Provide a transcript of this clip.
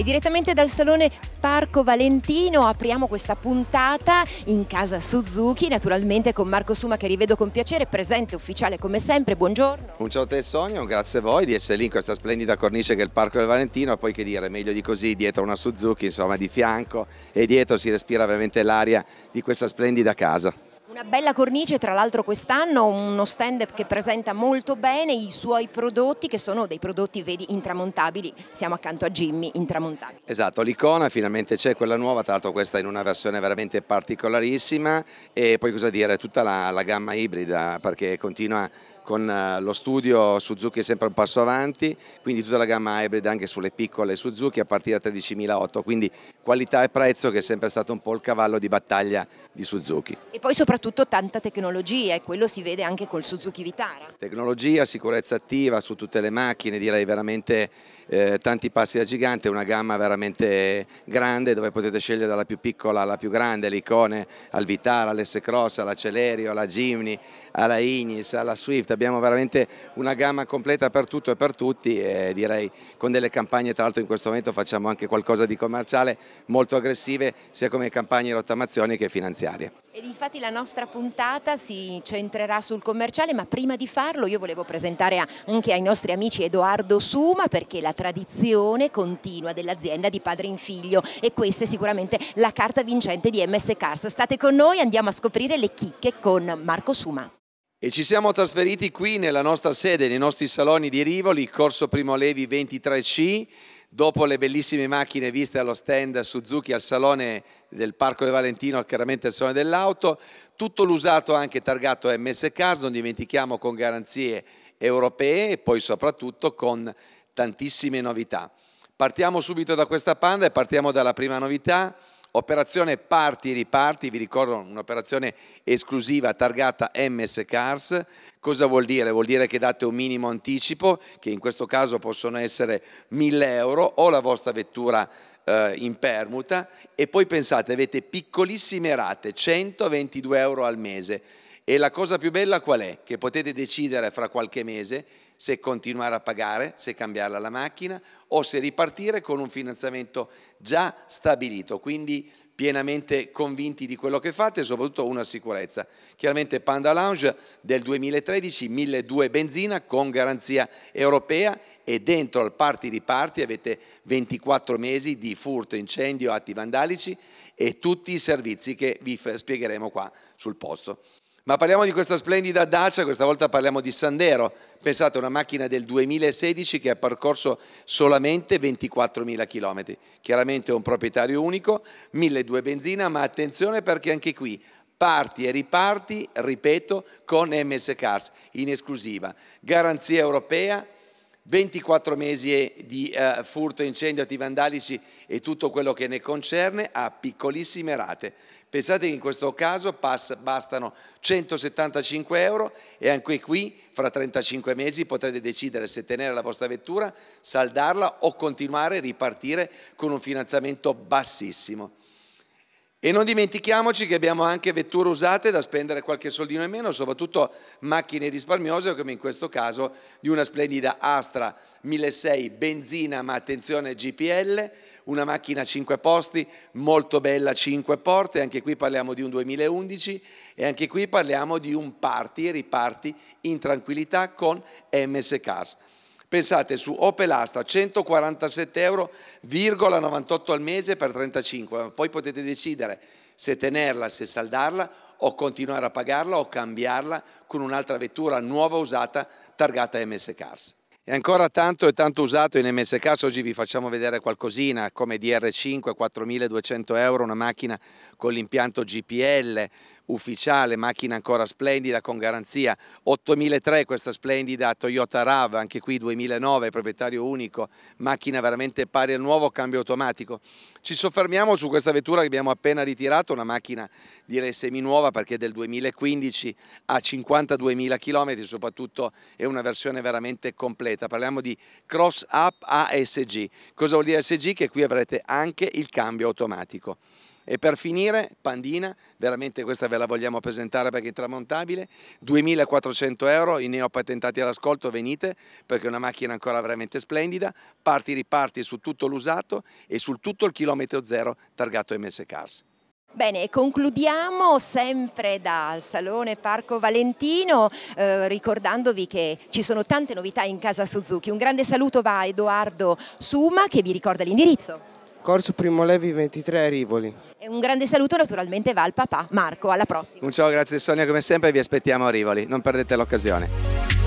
e direttamente dal salone Parco Valentino apriamo questa puntata in casa Suzuki, naturalmente con Marco Suma che rivedo con piacere, presente ufficiale come sempre, buongiorno. Un ciao a te Sogno, grazie a voi di essere lì in questa splendida cornice che è il Parco del Valentino, poi che dire, meglio di così, dietro una Suzuki, insomma di fianco e dietro si respira veramente l'aria di questa splendida casa. Una bella cornice, tra l'altro quest'anno uno stand che presenta molto bene i suoi prodotti che sono dei prodotti, vedi, intramontabili. Siamo accanto a Jimmy, intramontabili. Esatto, l'icona finalmente c'è quella nuova, tra l'altro questa in una versione veramente particolarissima e poi cosa dire, tutta la, la gamma ibrida perché continua con eh, lo studio Suzuki sempre un passo avanti, quindi tutta la gamma hybrid anche sulle piccole Suzuki a partire da 13.008, quindi qualità e prezzo che è sempre stato un po' il cavallo di battaglia di Suzuki. E poi soprattutto tanta tecnologia e quello si vede anche col Suzuki Vitara. Tecnologia, sicurezza attiva su tutte le macchine, direi veramente eh, tanti passi da gigante, una gamma veramente grande dove potete scegliere dalla più piccola alla più grande, l'icone icone al Vitara, all'S Cross, alla Celerio, alla Jimny, alla Ignis, alla Swift, abbiamo veramente una gamma completa per tutto e per tutti e direi con delle campagne tra l'altro in questo momento facciamo anche qualcosa di commerciale molto aggressive sia come campagne rottamazioni che finanziarie. Ed infatti la nostra puntata si centrerà sul commerciale, ma prima di farlo io volevo presentare anche ai nostri amici Edoardo Suma perché la tradizione continua dell'azienda di padre in figlio e questa è sicuramente la carta vincente di MS Cars. State con noi, andiamo a scoprire le chicche con Marco Suma. E ci siamo trasferiti qui nella nostra sede, nei nostri saloni di Rivoli, Corso Primo Levi 23C, dopo le bellissime macchine viste allo stand Suzuki al salone del Parco del Valentino al chiaramente al Salone dell'Auto, tutto l'usato anche targato MS Cars, non dimentichiamo con garanzie europee e poi soprattutto con tantissime novità. Partiamo subito da questa panda e partiamo dalla prima novità, operazione parti riparti, vi ricordo un'operazione esclusiva targata MS Cars, cosa vuol dire? Vuol dire che date un minimo anticipo, che in questo caso possono essere 1000 euro o la vostra vettura eh, in permuta e poi pensate, avete piccolissime rate, 122 euro al mese. E la cosa più bella qual è? Che potete decidere fra qualche mese se continuare a pagare, se cambiare la macchina o se ripartire con un finanziamento già stabilito. Quindi pienamente convinti di quello che fate e soprattutto una sicurezza. Chiaramente Panda Lounge del 2013, 1200 benzina con garanzia europea e dentro al party riparti avete 24 mesi di furto, incendio, atti vandalici e tutti i servizi che vi spiegheremo qua sul posto. Ma parliamo di questa splendida Dacia, questa volta parliamo di Sandero. Pensate, una macchina del 2016 che ha percorso solamente 24.000 km. Chiaramente è un proprietario unico, 1.200 benzina, ma attenzione perché anche qui parti e riparti, ripeto, con MS Cars in esclusiva. Garanzia europea, 24 mesi di eh, furto, incendio, atti vandalici e tutto quello che ne concerne a piccolissime rate. Pensate che in questo caso pass- bastano 175 euro e anche qui fra 35 mesi potrete decidere se tenere la vostra vettura, saldarla o continuare a ripartire con un finanziamento bassissimo. E non dimentichiamoci che abbiamo anche vetture usate da spendere qualche soldino in meno, soprattutto macchine risparmiose, come in questo caso di una splendida Astra 1006 benzina, ma attenzione GPL, una macchina a 5 posti, molto bella 5 porte, anche qui parliamo di un 2011 e anche qui parliamo di un party e riparti in tranquillità con MS Cars. Pensate su Opel Astra 147,98 euro al mese per 35, poi potete decidere se tenerla, se saldarla o continuare a pagarla o cambiarla con un'altra vettura nuova usata targata MS Cars. È ancora tanto e tanto usato in MS Cars, oggi vi facciamo vedere qualcosina come DR5 4200 euro, una macchina con l'impianto GPL, ufficiale, macchina ancora splendida con garanzia, 8003 questa splendida Toyota RAV, anche qui 2009, proprietario unico, macchina veramente pari al nuovo, cambio automatico. Ci soffermiamo su questa vettura che abbiamo appena ritirato, una macchina direi seminuova perché è del 2015 a 52.000 km, soprattutto è una versione veramente completa, parliamo di Cross Up ASG. Cosa vuol dire ASG? Che qui avrete anche il cambio automatico. E per finire, Pandina, veramente questa ve la vogliamo presentare perché è intramontabile, 2400 euro, i neopatentati all'ascolto, venite perché è una macchina ancora veramente splendida, parti riparti su tutto l'usato e sul tutto il chilometro zero targato MS Cars. Bene, concludiamo sempre dal Salone Parco Valentino eh, ricordandovi che ci sono tante novità in casa Suzuki. Un grande saluto va a Edoardo Suma che vi ricorda l'indirizzo. Corso Primo Levi 23 a Rivoli. E un grande saluto naturalmente va al papà Marco, alla prossima. Un ciao, grazie Sonia come sempre, vi aspettiamo a Rivoli, non perdete l'occasione.